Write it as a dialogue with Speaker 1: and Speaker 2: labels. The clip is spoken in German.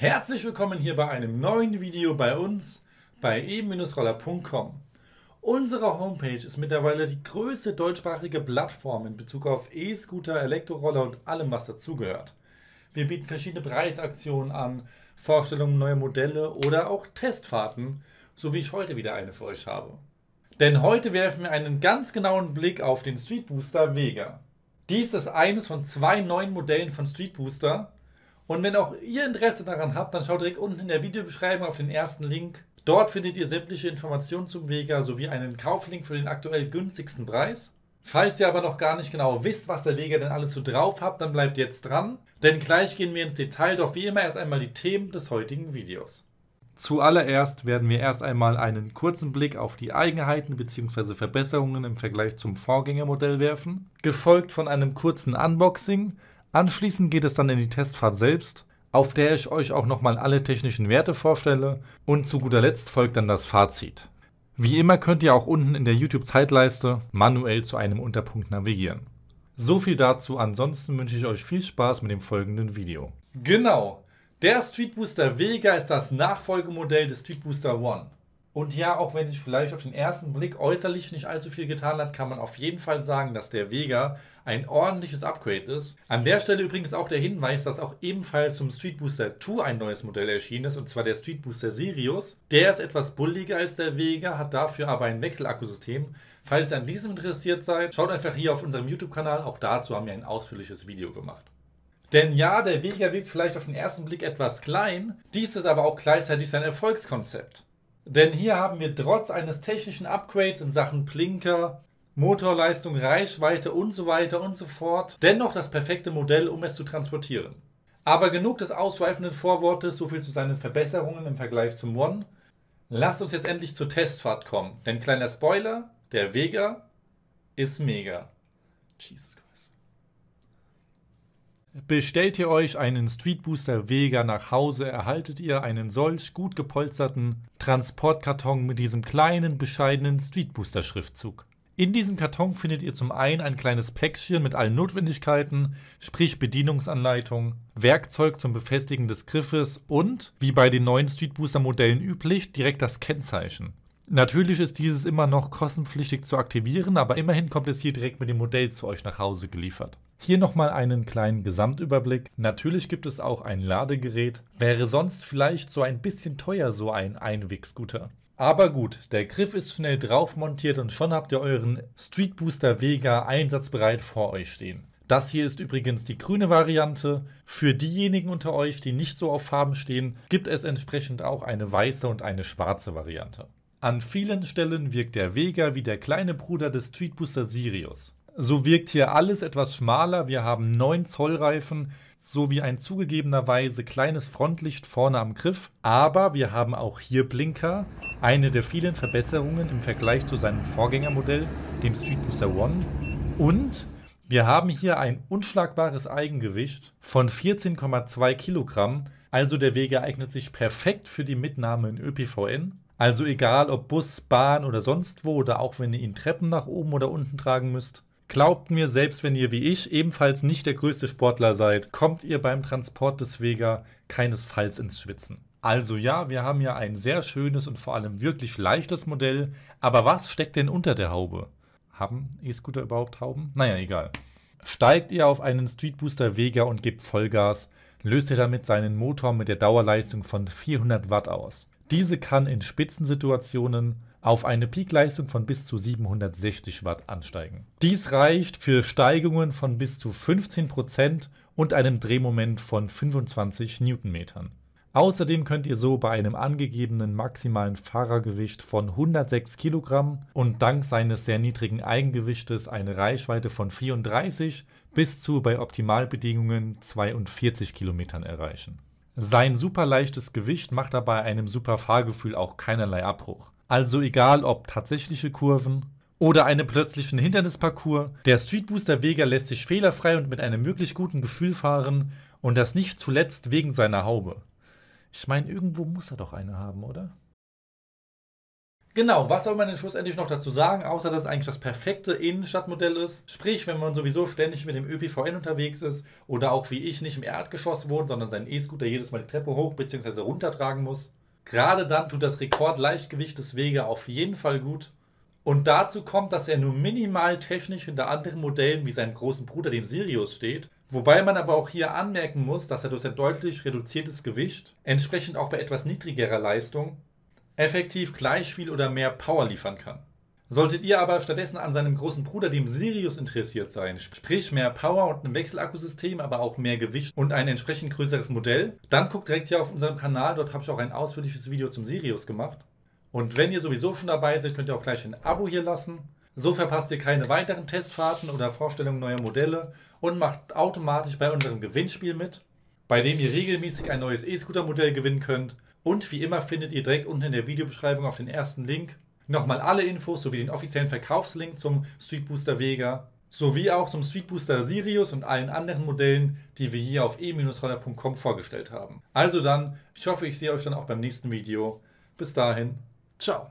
Speaker 1: Herzlich willkommen hier bei einem neuen Video bei uns bei e-roller.com. Unsere Homepage ist mittlerweile die größte deutschsprachige Plattform in Bezug auf E-Scooter, Elektroroller und allem, was dazugehört. Wir bieten verschiedene Preisaktionen an, Vorstellungen neuer Modelle oder auch Testfahrten, so wie ich heute wieder eine für euch habe. Denn heute werfen wir einen ganz genauen Blick auf den Street Booster Vega. Dies ist eines von zwei neuen Modellen von Street Booster, und wenn auch ihr Interesse daran habt, dann schaut direkt unten in der Videobeschreibung auf den ersten Link. Dort findet ihr sämtliche Informationen zum Vega sowie einen Kauflink für den aktuell günstigsten Preis. Falls ihr aber noch gar nicht genau wisst, was der Vega denn alles so drauf hat, dann bleibt jetzt dran, denn gleich gehen wir ins Detail, doch wie immer erst einmal die Themen des heutigen Videos. Zuallererst werden wir erst einmal einen kurzen Blick auf die Eigenheiten bzw. Verbesserungen im Vergleich zum Vorgängermodell werfen, gefolgt von einem kurzen Unboxing, Anschließend geht es dann in die Testfahrt selbst, auf der ich euch auch nochmal alle technischen Werte vorstelle und zu guter Letzt folgt dann das Fazit. Wie immer könnt ihr auch unten in der YouTube-Zeitleiste manuell zu einem Unterpunkt navigieren. So viel dazu, ansonsten wünsche ich euch viel Spaß mit dem folgenden Video. Genau, der Street Booster Vega ist das Nachfolgemodell des Street Booster One. Und ja, auch wenn sich vielleicht auf den ersten Blick äußerlich nicht allzu viel getan hat, kann man auf jeden Fall sagen, dass der Vega ein ordentliches Upgrade ist. An der Stelle übrigens auch der Hinweis, dass auch ebenfalls zum Street Booster 2 ein neues Modell erschienen ist, und zwar der Street Booster Sirius. Der ist etwas bulliger als der Vega, hat dafür aber ein Wechselakkusystem. Falls ihr an diesem interessiert seid, schaut einfach hier auf unserem YouTube-Kanal, auch dazu haben wir ein ausführliches Video gemacht. Denn ja, der Vega wirkt vielleicht auf den ersten Blick etwas klein, dies ist aber auch gleichzeitig sein Erfolgskonzept. Denn hier haben wir trotz eines technischen Upgrades in Sachen Blinker, Motorleistung, Reichweite und so weiter und so fort dennoch das perfekte Modell, um es zu transportieren. Aber genug des ausschweifenden Vorwortes, soviel zu seinen Verbesserungen im Vergleich zum One. Lasst uns jetzt endlich zur Testfahrt kommen, denn kleiner Spoiler, der Vega ist mega. Jesus Christ. Bestellt ihr euch einen Street Booster Vega nach Hause, erhaltet ihr einen solch gut gepolsterten Transportkarton mit diesem kleinen, bescheidenen Street Booster Schriftzug. In diesem Karton findet ihr zum einen ein kleines Päckchen mit allen Notwendigkeiten, sprich Bedienungsanleitung, Werkzeug zum Befestigen des Griffes und, wie bei den neuen Street Booster Modellen üblich, direkt das Kennzeichen. Natürlich ist dieses immer noch kostenpflichtig zu aktivieren, aber immerhin kommt es hier direkt mit dem Modell zu euch nach Hause geliefert. Hier nochmal einen kleinen Gesamtüberblick. Natürlich gibt es auch ein Ladegerät. Wäre sonst vielleicht so ein bisschen teuer, so ein Einwegscooter. Aber gut, der Griff ist schnell drauf montiert und schon habt ihr euren Street Booster Vega einsatzbereit vor euch stehen. Das hier ist übrigens die grüne Variante. Für diejenigen unter euch, die nicht so auf Farben stehen, gibt es entsprechend auch eine weiße und eine schwarze Variante. An vielen Stellen wirkt der Vega wie der kleine Bruder des Streetbooster Sirius. So wirkt hier alles etwas schmaler, wir haben 9 Zoll Reifen sowie ein zugegebenerweise kleines Frontlicht vorne am Griff, aber wir haben auch hier Blinker, eine der vielen Verbesserungen im Vergleich zu seinem Vorgängermodell, dem Streetbooster One und wir haben hier ein unschlagbares Eigengewicht von 14,2 Kilogramm, also der Weg eignet sich perfekt für die Mitnahme in ÖPVN also egal ob Bus, Bahn oder sonst wo oder auch wenn ihr ihn Treppen nach oben oder unten tragen müsst. Glaubt mir, selbst wenn ihr wie ich ebenfalls nicht der größte Sportler seid, kommt ihr beim Transport des Vega keinesfalls ins Schwitzen. Also ja, wir haben ja ein sehr schönes und vor allem wirklich leichtes Modell, aber was steckt denn unter der Haube? Haben E-Scooter überhaupt Hauben? Naja, egal. Steigt ihr auf einen Streetbooster Vega und gebt Vollgas, löst ihr damit seinen Motor mit der Dauerleistung von 400 Watt aus. Diese kann in Spitzensituationen auf eine Peakleistung von bis zu 760 Watt ansteigen. Dies reicht für Steigungen von bis zu 15 Prozent und einem Drehmoment von 25 Newtonmetern. Außerdem könnt ihr so bei einem angegebenen maximalen Fahrergewicht von 106 Kilogramm und dank seines sehr niedrigen Eigengewichtes eine Reichweite von 34 bis zu bei Optimalbedingungen 42 Kilometern erreichen. Sein super leichtes Gewicht macht dabei einem super Fahrgefühl auch keinerlei Abbruch. Also egal ob tatsächliche Kurven oder einen plötzlichen Hindernisparcours, der Street Booster Vega lässt sich fehlerfrei und mit einem wirklich guten Gefühl fahren und das nicht zuletzt wegen seiner Haube. Ich meine, irgendwo muss er doch eine haben, oder? Genau, was soll man denn schlussendlich noch dazu sagen, außer dass es eigentlich das perfekte Innenstadtmodell ist? Sprich, wenn man sowieso ständig mit dem ÖPVN unterwegs ist oder auch wie ich nicht im Erdgeschoss wohnt, sondern seinen E-Scooter jedes Mal die Treppe hoch bzw. runtertragen muss. Gerade dann tut das Rekordleichtgewicht des Wege auf jeden Fall gut. Und dazu kommt, dass er nur minimal technisch hinter anderen Modellen wie seinem großen Bruder, dem Sirius, steht. Wobei man aber auch hier anmerken muss, dass er durch sein deutlich reduziertes Gewicht, entsprechend auch bei etwas niedrigerer Leistung, effektiv gleich viel oder mehr Power liefern kann. Solltet ihr aber stattdessen an seinem großen Bruder, dem Sirius, interessiert sein, sprich mehr Power und ein Wechselakkusystem, aber auch mehr Gewicht und ein entsprechend größeres Modell, dann guckt direkt hier auf unserem Kanal, dort habe ich auch ein ausführliches Video zum Sirius gemacht. Und wenn ihr sowieso schon dabei seid, könnt ihr auch gleich ein Abo hier lassen. So verpasst ihr keine weiteren Testfahrten oder Vorstellungen neuer Modelle und macht automatisch bei unserem Gewinnspiel mit, bei dem ihr regelmäßig ein neues E-Scooter-Modell gewinnen könnt und wie immer findet ihr direkt unten in der Videobeschreibung auf den ersten Link nochmal alle Infos sowie den offiziellen Verkaufslink zum Street Booster Vega sowie auch zum Street Booster Sirius und allen anderen Modellen, die wir hier auf e rollercom vorgestellt haben. Also dann, ich hoffe, ich sehe euch dann auch beim nächsten Video. Bis dahin, ciao!